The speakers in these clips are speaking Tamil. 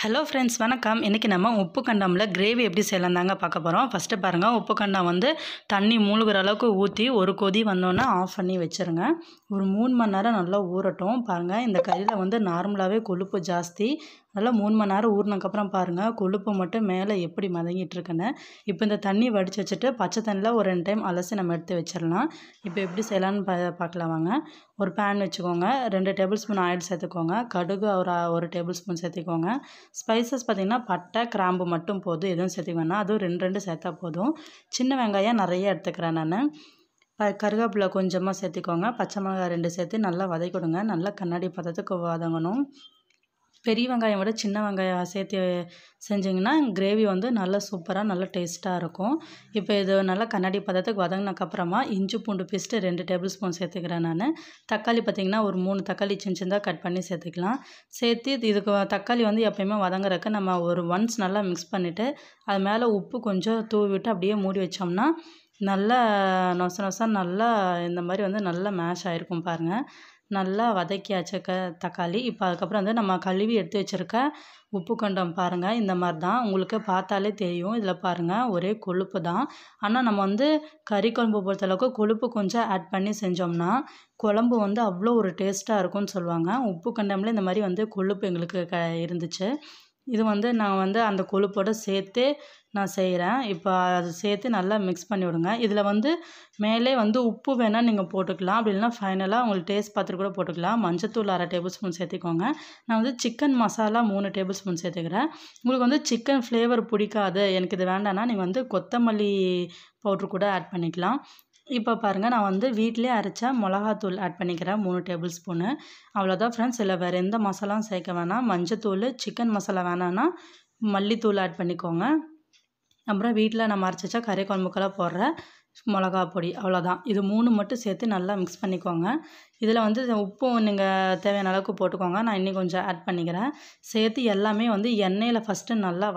ஹலோ ஃப்ரெண்ட்ஸ் வணக்கம் இன்றைக்கி நம்ம உப்பு கண்டாமில் கிரேவி எப்படி செய்யலாம் தாங்க பார்க்க போகிறோம் ஃபஸ்ட்டு பாருங்கள் உப்பு கண்டாம் வந்து தண்ணி மூழ்கிற அளவுக்கு ஊற்றி ஒரு கொதி வந்தோன்னே ஆஃப் பண்ணி வச்சுருங்க ஒரு மூணு மணி நேரம் நல்லா ஊறட்டும் பாருங்கள் இந்த கறியில் வந்து நார்மலாகவே கொழுப்பு ஜாஸ்தி அதெல்லாம் மூணு மணி நேரம் ஊறினக்கப்புறம் பாருங்கள் கொழுப்பு மட்டும் மேலே எப்படி மதங்கிட்டுருக்குன்னு இப்போ இந்த தண்ணி வடித்து வச்சுட்டு பச்சை தண்ணியில் ஒரு ரெண்டு டைம் அலசி நம்ம எடுத்து வச்சிடலாம் இப்போ எப்படி செய்யலான்னு பா பார்க்கலாம் வாங்க ஒரு பேன் வச்சுக்கோங்க ரெண்டு டேபிள் ஸ்பூன் ஆயில் சேர்த்துக்கோங்க கடுகு ஒரு ஒரு டேபிள் ஸ்பூன் சேர்த்துக்கோங்க ஸ்பைசஸ் பார்த்திங்கன்னா பட்டை கிராம்பு மட்டும் போதும் எதுவும் சேர்த்துக்கோங்க அதுவும் ரெண்டு ரெண்டு சேர்த்தா போதும் சின்ன வெங்காயம் நிறைய எடுத்துக்கிறேன் நான் கருவேப்பிலை கொஞ்சமாக சேர்த்திக்கோங்க பச்சை மிளகாய் ரெண்டு சேர்த்து நல்லா வதக்கிவிடுங்க நல்லா கண்ணாடி பதத்துக்கு வதங்கணும் பெரிய வெங்காயம் விட சின்ன வெங்காயம் சேர்த்து செஞ்சிங்கன்னா கிரேவி வந்து நல்லா சூப்பராக நல்லா டேஸ்ட்டாக இருக்கும் இப்போ இது நல்லா கண்ணாடி பதத்துக்கு வதங்கினக்கப்புறமா இஞ்சி பூண்டு பேஸ்ட்டு ரெண்டு டேபிள் ஸ்பூன் சேர்த்துக்கிறேன் நான் தக்காளி பார்த்திங்கன்னா ஒரு மூணு தக்காளி சின்ன சின்னதாக கட் பண்ணி சேர்த்துக்கலாம் சேர்த்து இதுக்கு தக்காளி வந்து எப்போயுமே வதங்குறக்கு நம்ம ஒரு ஒன்ஸ் நல்லா மிக்ஸ் பண்ணிவிட்டு அது மேலே உப்பு கொஞ்சம் தூவி விட்டு அப்படியே மூடி வச்சோம்னா நல்லா நொச நொச நல்லா இந்த மாதிரி வந்து நல்லா மேஷ் ஆகிருக்கும் பாருங்கள் நல்லா வதக்கியாச்சு க தக்காளி இப்போ அதுக்கப்புறம் வந்து நம்ம கழுவி எடுத்து வச்சுருக்க உப்பு கண்டம் பாருங்கள் இந்த மாதிரி தான் உங்களுக்கு பார்த்தாலே தெரியும் இதில் பாருங்கள் ஒரே கொழுப்பு தான் ஆனால் நம்ம வந்து கறி குழம்பு பொறுத்தளவுக்கு கொழுப்பு கொஞ்சம் ஆட் பண்ணி செஞ்சோம்னா குழம்பு வந்து அவ்வளோ ஒரு டேஸ்ட்டாக இருக்கும்னு சொல்லுவாங்க உப்பு கண்டம்ல இந்த மாதிரி வந்து கொழுப்பு எங்களுக்கு க இருந்துச்சு இது வந்து நான் வந்து அந்த கொழுப்போடு சேர்த்து நான் செய்கிறேன் இப்போ அது சேர்த்து நல்லா மிக்ஸ் பண்ணி விடுங்க இதில் வந்து மேலே வந்து உப்பு வேணால் நீங்கள் போட்டுக்கலாம் அப்படி இல்லைனா ஃபைனலாக உங்களுக்கு டேஸ்ட் பார்த்துட்டு கூட போட்டுக்கலாம் மஞ்சத்தூள் அரை டேபிள் ஸ்பூன் சேர்த்துக்கோங்க நான் வந்து சிக்கன் மசாலா மூணு டேபிள் ஸ்பூன் சேர்த்துக்கிறேன் உங்களுக்கு வந்து சிக்கன் ஃப்ளேவர் பிடிக்காது எனக்கு இது வேண்டாம்னா நீங்கள் வந்து கொத்தமல்லி பவுட்ரு கூட ஆட் பண்ணிக்கலாம் இப்போ பாருங்கள் நான் வந்து வீட்டிலே அரைச்ச மிளகாத்தூள் ஆட் பண்ணிக்கிறேன் மூணு டேபிள் ஸ்பூனு அவ்வளோதான் ஃப்ரெண்ட்ஸ் இல்லை வேறு எந்த மசாலாவும் சேர்க்க வேணாம் மஞ்சத்தூள் சிக்கன் மசாலா வேணான்னா மல்லித்தூள் ஆட் பண்ணிக்கோங்க அப்புறம் வீட்டில் நம்ம அரைச்சா கறி குழம்புக்கெல்லாம் போடுற மிளகா பொடி அவ்வளோதான் இது மூணு மட்டும் சேர்த்து நல்லா மிக்ஸ் பண்ணிக்கோங்க இதில் வந்து உப்பும் நீங்கள் தேவையான அளவுக்கு போட்டுக்கோங்க நான் இன்னும் கொஞ்சம் ஆட் பண்ணிக்கிறேன் சேர்த்து எல்லாமே வந்து எண்ணெயில் ஃபஸ்ட்டு நல்லா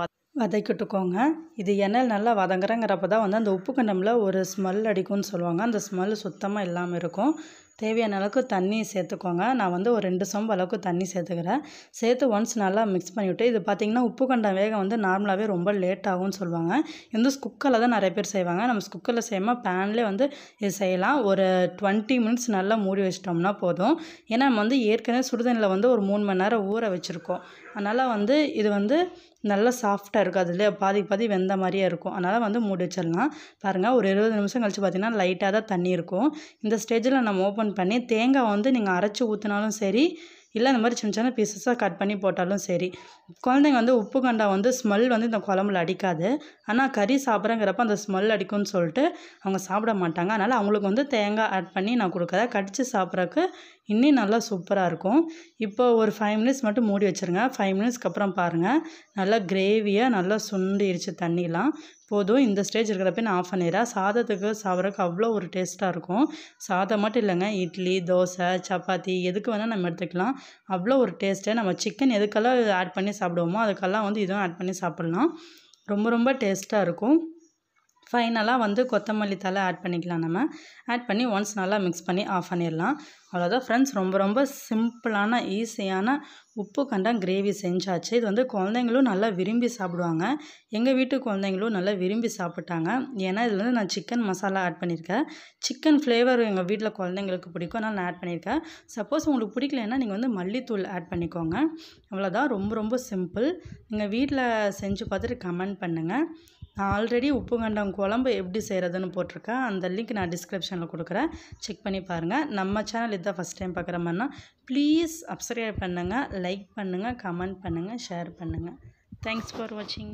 வதக்கிட்டுக்கோங்க இது எண்ணெய் நல்லா வதங்குறேங்கிறப்ப தான் வந்து அந்த உப்பு கண்டமில் ஒரு ஸ்மெல் அடிக்கும்னு சொல்லுவாங்க அந்த ஸ்மெல் சுத்தமாக இல்லாமல் இருக்கும் தேவையான அளவுக்கு தண்ணி சேர்த்துக்கோங்க நான் வந்து ஒரு ரெண்டு சொம்பு அளவுக்கு தண்ணி சேர்த்துக்கிறேன் சேர்த்து ஒன்ஸ் நல்லா மிக்ஸ் பண்ணிவிட்டு இது பார்த்திங்கன்னா உப்பு கண்ட வேகம் வந்து நார்மலாகவே ரொம்ப லேட் ஆகும்னு சொல்லுவாங்க இந்த குக்கரில் தான் நிறைய பேர் செய்வாங்க நம்ம குக்கரில் செய்யாமல் பேன்லேயே வந்து இது செய்யலாம் ஒரு டுவெண்ட்டி மினிட்ஸ் நல்லா மூடி வச்சிட்டோம்னா போதும் ஏன்னா நம்ம வந்து ஏற்கனவே சுடுதண்ணில் வந்து ஒரு மூணு மணி நேரம் ஊற வச்சுருக்கோம் அதனால் வந்து இது வந்து நல்லா சாஃப்டாக இருக்கும் அதுலேயே பாதி பாதி வெந்த மாதிரியே இருக்கும் அதனால் வந்து மூடி வச்சிடலாம் பாருங்கள் ஒரு இருபது நிமிஷம் கழித்து பார்த்திங்கன்னா லைட்டாக தான் தண்ணி இருக்கும் இந்த ஸ்டேஜில் நம்ம ஓப்பன் ஓப்பன் பண்ணி தேங்காய் வந்து நீங்கள் அரைச்சி ஊற்றினாலும் சரி இல்லை இந்த மாதிரி சின்ன சின்ன பீசஸாக கட் பண்ணி போட்டாலும் சரி குழந்தைங்க வந்து உப்பு கண்டா வந்து ஸ்மெல் வந்து இந்த குழம்புல அடிக்காது ஆனால் கறி சாப்பிட்றங்கிறப்ப அந்த ஸ்மெல் அடிக்கும்னு சொல்லிட்டு அவங்க சாப்பிட மாட்டாங்க அதனால் அவங்களுக்கு வந்து தேங்காய் ஆட் பண்ணி நான் கொடுக்குறத கடித்து சாப்பிட்றக்கு இன்னும் நல்லா சூப்பராக இருக்கும் இப்போ ஒரு ஃபைவ் மினிட்ஸ் மட்டும் மூடி வச்சுருங்க ஃபைவ் மினிட்ஸ்க்கு அப்புறம் பாருங்கள் நல்லா கிரேவியாக நல்லா சுண்டிருச்சு தண்ணிலாம் போதும் இந்த ஸ்டேஜ் இருக்கிறப்ப நான் ஆஃப் பண்ணிடுறேன் சாதத்துக்கு சாப்பிட்றதுக்கு அவ்வளோ ஒரு டேஸ்ட்டாக இருக்கும் சாதம் மட்டும் இல்லைங்க இட்லி தோசை சப்பாத்தி எதுக்கு வேணால் நம்ம எடுத்துக்கலாம் அவ்வளோ ஒரு டேஸ்ட்டு நம்ம சிக்கன் எதுக்கெல்லாம் ஆட் பண்ணி சாப்பிடுவோமோ அதுக்கெல்லாம் வந்து இதுவும் ஆட் பண்ணி சாப்பிட்லாம் ரொம்ப ரொம்ப டேஸ்ட்டாக இருக்கும் ஃபைனலாக வந்து கொத்தமல்லி தலை ஆட் பண்ணிக்கலாம் நம்ம ஆட் பண்ணி ஒன்ஸ் நல்லா மிக்ஸ் பண்ணி ஆஃப் பண்ணிடலாம் அவ்வளோதான் ஃப்ரெண்ட்ஸ் ரொம்ப ரொம்ப சிம்பிளான ஈஸியான உப்பு கண்டம் கிரேவி செஞ்சாச்சு இது வந்து குழந்தைங்களும் நல்லா விரும்பி சாப்பிடுவாங்க எங்கள் வீட்டு குழந்தைங்களும் நல்லா விரும்பி சாப்பிட்டாங்க ஏன்னா இதில் வந்து நான் சிக்கன் மசாலா ஆட் பண்ணியிருக்கேன் சிக்கன் ஃப்ளேவர் எங்கள் வீட்டில் குழந்தைங்களுக்கு பிடிக்கும் அதனால் நான் ஆட் பண்ணியிருக்கேன் சப்போஸ் உங்களுக்கு பிடிக்கலன்னா நீங்கள் வந்து மல்லித்தூள் ஆட் பண்ணிக்கோங்க அவ்வளோதான் ரொம்ப ரொம்ப சிம்பிள் நீங்கள் வீட்டில் செஞ்சு பார்த்துட்டு கமெண்ட் பண்ணுங்கள் நான் ஆல்ரெடி உப்பு குழம்பு எப்படி செய்கிறதுன்னு போட்டிருக்கேன் அந்த லிங்க் நான் டிஸ்கிரிப்ஷனில் கொடுக்குறேன் செக் பண்ணி பாருங்கள் நம்ம சேனல் இதுதான் ஃபஸ்ட் டைம் பார்க்குற மாதிரினா ப்ளீஸ் சப்ஸ்கிரைப் பண்ணுங்கள் லைக் பண்ணுங்கள் கமெண்ட் பண்ணுங்கள் ஷேர் பண்ணுங்கள் தேங்க்ஸ் ஃபார் வாட்சிங்